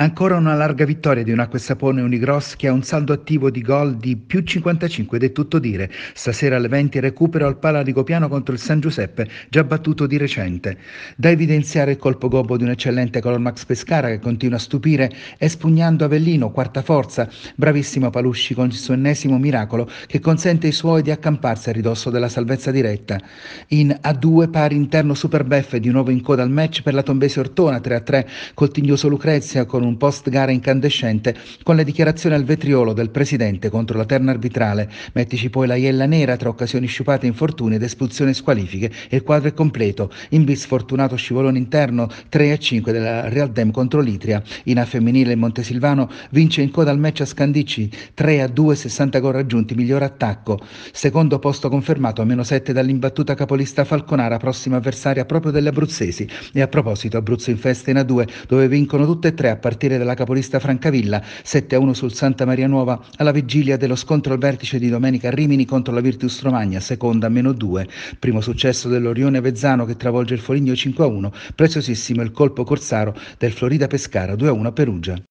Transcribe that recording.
Ancora una larga vittoria di un acqua e sapone Unigross che ha un saldo attivo di gol di più 55 ed è tutto dire. Stasera alle 20 recupero al pala di Copiano contro il San Giuseppe, già battuto di recente. Da evidenziare il colpo gobbo di un eccellente color Max Pescara che continua a stupire, espugnando Avellino, quarta forza, bravissimo Palusci con il suo ennesimo miracolo che consente ai suoi di accamparsi a ridosso della salvezza diretta. In A2 pari interno Superbeffe di nuovo in coda al match per la Tombesi Ortona 3-3 col tignoso Lucrezia con un un post gara incandescente con le dichiarazioni al vetriolo del presidente contro la terna arbitrale. Mettici poi la iella nera tra occasioni sciupate, infortuni ed espulsioni squalifiche e il quadro è completo. In bis fortunato scivolone interno 3 a 5 della Real Dem contro l'Itria. In A femminile il Montesilvano vince in coda al match a Scandicci 3 a 2, 60 gol raggiunti, miglior attacco. Secondo posto confermato a meno 7 dall'imbattuta capolista Falconara, prossima avversaria proprio delle abruzzesi. E a proposito, Abruzzo in festa in A2 dove vincono tutte e tre a partire partire dalla capolista Francavilla, 7-1 sul Santa Maria Nuova alla vigilia dello scontro al vertice di domenica Rimini contro la Virtus Romagna, seconda a meno 2. Primo successo dell'Orione Vezzano che travolge il Foligno 5-1, preziosissimo il colpo corsaro del Florida Pescara 2-1 Perugia.